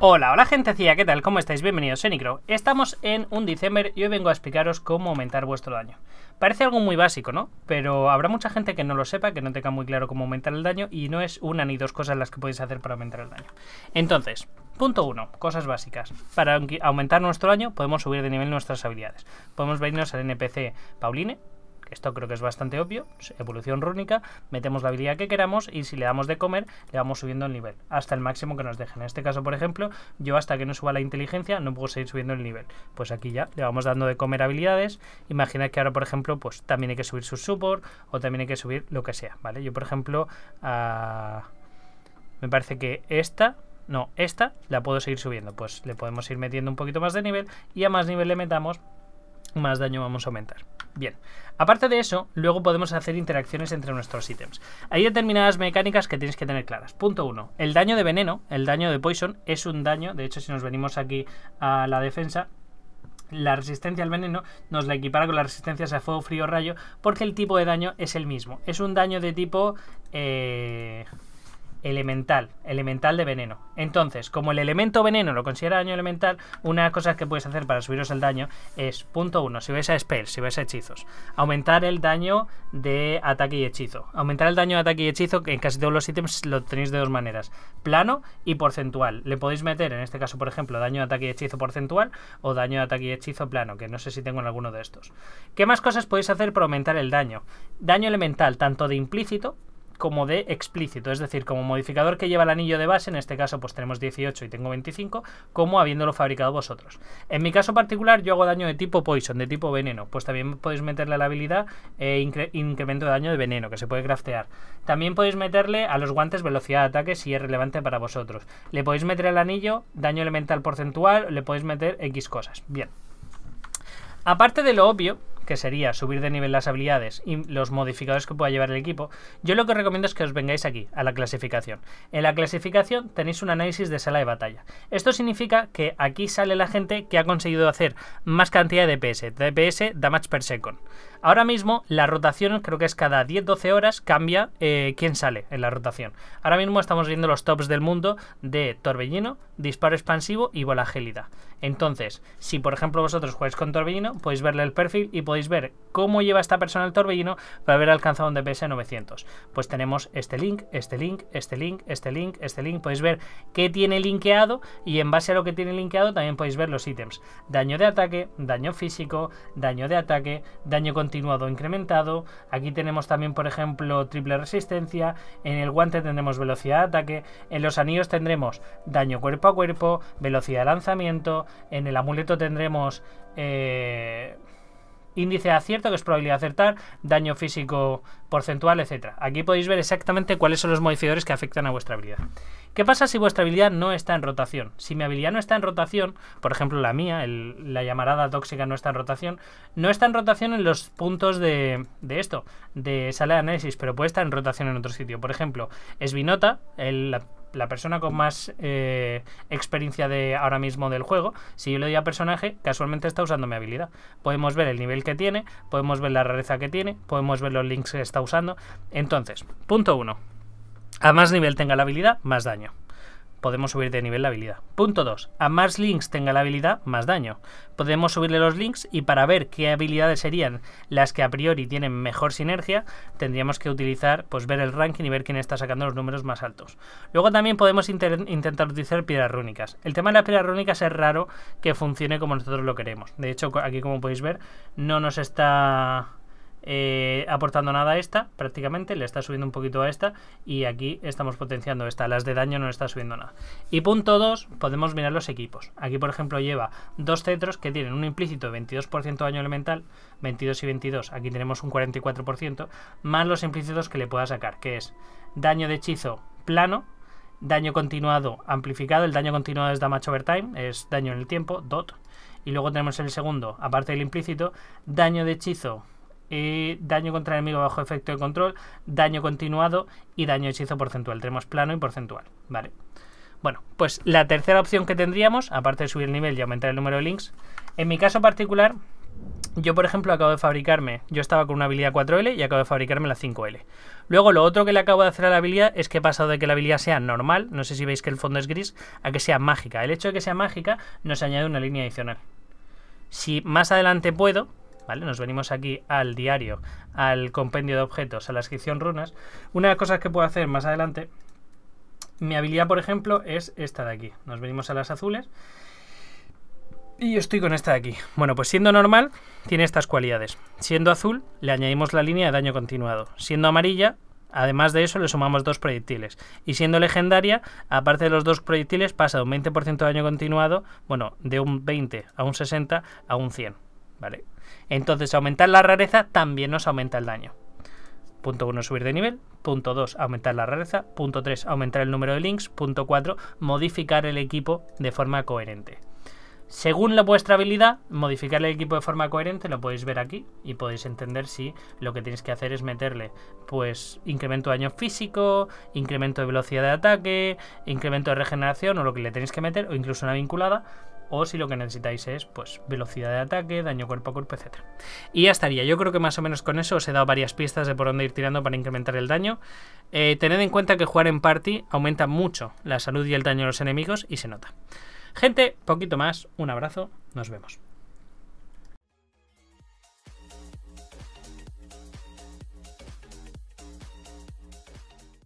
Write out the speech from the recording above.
Hola, hola gentecilla, ¿qué tal? ¿Cómo estáis? Bienvenidos, a Nicro. Estamos en un December y hoy vengo a explicaros cómo aumentar vuestro daño. Parece algo muy básico, ¿no? Pero habrá mucha gente que no lo sepa, que no tenga muy claro cómo aumentar el daño y no es una ni dos cosas las que podéis hacer para aumentar el daño. Entonces, punto 1, cosas básicas. Para aumentar nuestro daño podemos subir de nivel nuestras habilidades. Podemos venirnos al NPC Pauline, esto creo que es bastante obvio, evolución rúnica, metemos la habilidad que queramos y si le damos de comer le vamos subiendo el nivel hasta el máximo que nos deje. En este caso, por ejemplo, yo hasta que no suba la inteligencia no puedo seguir subiendo el nivel. Pues aquí ya le vamos dando de comer habilidades. Imagina que ahora, por ejemplo, pues también hay que subir su support o también hay que subir lo que sea, ¿vale? Yo, por ejemplo, ah, me parece que esta no, esta la puedo seguir subiendo. Pues le podemos ir metiendo un poquito más de nivel y a más nivel le metamos, más daño vamos a aumentar. Bien, aparte de eso, luego podemos hacer interacciones entre nuestros ítems. Hay determinadas mecánicas que tienes que tener claras. Punto 1. El daño de veneno, el daño de poison, es un daño, de hecho si nos venimos aquí a la defensa, la resistencia al veneno nos la equipara con la resistencia a fuego, frío, rayo, porque el tipo de daño es el mismo. Es un daño de tipo... Eh, elemental, elemental de veneno. Entonces, como el elemento veneno lo considera daño elemental, una de las cosas que puedes hacer para subiros el daño es, punto uno, si vais a spells, si vais a hechizos, aumentar el daño de ataque y hechizo. Aumentar el daño de ataque y hechizo, que en casi todos los ítems lo tenéis de dos maneras, plano y porcentual. Le podéis meter, en este caso, por ejemplo, daño de ataque y hechizo porcentual o daño de ataque y hechizo plano, que no sé si tengo en alguno de estos. ¿Qué más cosas podéis hacer para aumentar el daño? Daño elemental, tanto de implícito como de explícito, es decir, como modificador que lleva el anillo de base, en este caso pues tenemos 18 y tengo 25, como habiéndolo fabricado vosotros. En mi caso particular yo hago daño de tipo poison, de tipo veneno, pues también podéis meterle a la habilidad eh, incremento de daño de veneno, que se puede craftear. También podéis meterle a los guantes velocidad de ataque si es relevante para vosotros. Le podéis meter el anillo, daño elemental porcentual, le podéis meter X cosas. Bien. Aparte de lo obvio, que sería subir de nivel las habilidades y los modificadores que pueda llevar el equipo, yo lo que recomiendo es que os vengáis aquí, a la clasificación. En la clasificación tenéis un análisis de sala de batalla. Esto significa que aquí sale la gente que ha conseguido hacer más cantidad de DPS, DPS, damage per second. Ahora mismo la rotación creo que es cada 10-12 horas cambia eh, quién sale en la rotación. Ahora mismo estamos viendo los tops del mundo de Torbellino, Disparo Expansivo y Bola Gélida. Entonces, si por ejemplo vosotros jugáis con Torbellino, podéis verle el perfil y podéis ver cómo lleva esta persona el torbellino para haber alcanzado un DPS 900. Pues tenemos este link, este link, este link, este link, este link. Podéis ver qué tiene linkeado y en base a lo que tiene linkeado también podéis ver los ítems. Daño de ataque, daño físico, daño de ataque, daño continuado incrementado. Aquí tenemos también, por ejemplo, triple resistencia. En el guante tendremos velocidad de ataque. En los anillos tendremos daño cuerpo a cuerpo, velocidad de lanzamiento. En el amuleto tendremos... Eh, índice acierto, que es probabilidad de acertar, daño físico porcentual, etcétera. Aquí podéis ver exactamente cuáles son los modificadores que afectan a vuestra habilidad. ¿Qué pasa si vuestra habilidad no está en rotación? Si mi habilidad no está en rotación, por ejemplo la mía, la llamarada tóxica no está en rotación, no está en rotación en los puntos de, esto, de sala de análisis, pero puede estar en rotación en otro sitio. Por ejemplo, Esvinota, el, la, persona con más eh, experiencia de ahora mismo del juego, si yo le doy a personaje, casualmente está usando mi habilidad. Podemos ver el nivel que tiene, podemos ver la rareza que tiene, podemos ver los links que está usando. Entonces, punto 1. A más nivel tenga la habilidad, más daño. Podemos subir de nivel la habilidad. Punto 2. A más links tenga la habilidad, más daño. Podemos subirle los links y para ver qué habilidades serían las que a priori tienen mejor sinergia, tendríamos que utilizar, pues ver el ranking y ver quién está sacando los números más altos. Luego también podemos intentar utilizar piedras rúnicas. El tema de las piedras rúnicas es raro que funcione como nosotros lo queremos. De hecho, aquí como podéis ver, no nos está eh, aportando nada a esta, prácticamente, le está subiendo un poquito a esta y aquí estamos potenciando esta, las de daño no le está subiendo nada. Y punto 2, podemos mirar los equipos. Aquí, por ejemplo, lleva dos cetros que tienen un implícito 22% de daño elemental, 22 y 22, aquí tenemos un 44%, más los implícitos que le pueda sacar, que es daño de hechizo plano, daño continuado amplificado, el daño continuado es damage over time, es daño en el tiempo, DOT, y luego tenemos el segundo, aparte del implícito, daño de hechizo eh, daño contra enemigo bajo efecto de control, daño continuado y daño hechizo porcentual. Tenemos plano y porcentual, ¿vale? Bueno, pues la tercera opción que tendríamos, aparte de subir el nivel y aumentar el número de links, en mi caso particular, yo por ejemplo acabo de fabricarme, yo estaba con una habilidad 4L y acabo de fabricarme la 5L. Luego lo otro que le acabo de hacer a la habilidad es que he pasado de que la habilidad sea normal, no sé si veis que el fondo es gris, a que sea mágica. El hecho de que sea mágica nos añade una línea adicional. Si más adelante puedo, nos venimos aquí al diario, al compendio de objetos, a la inscripción runas. Una de las cosas que puedo hacer más adelante, mi habilidad, por ejemplo, es esta de aquí. Nos venimos a las azules. Y yo estoy con esta de aquí. Bueno, pues siendo normal, tiene estas cualidades. Siendo azul, le añadimos la línea de daño continuado. Siendo amarilla, Además de eso, le sumamos dos proyectiles. Y siendo legendaria, aparte de los dos proyectiles, pasa de un 20% de daño continuado, bueno, de un 20 a un 60 a un 100. ¿vale? Entonces, aumentar la rareza también nos aumenta el daño. Punto 1, subir de nivel. Punto 2, aumentar la rareza. Punto 3, aumentar el número de links. Punto 4, modificar el equipo de forma coherente. Según la vuestra habilidad, modificar el equipo de forma coherente lo podéis ver aquí y podéis entender si lo que tenéis que hacer es meterle pues incremento de daño físico, incremento de velocidad de ataque, incremento de regeneración o lo que le tenéis que meter o incluso una vinculada o si lo que necesitáis es pues velocidad de ataque, daño cuerpo a cuerpo, etc. Y ya estaría, yo creo que más o menos con eso os he dado varias pistas de por dónde ir tirando para incrementar el daño. Eh, tened en cuenta que jugar en party aumenta mucho la salud y el daño de los enemigos y se nota. Gente, poquito más, un abrazo, nos vemos.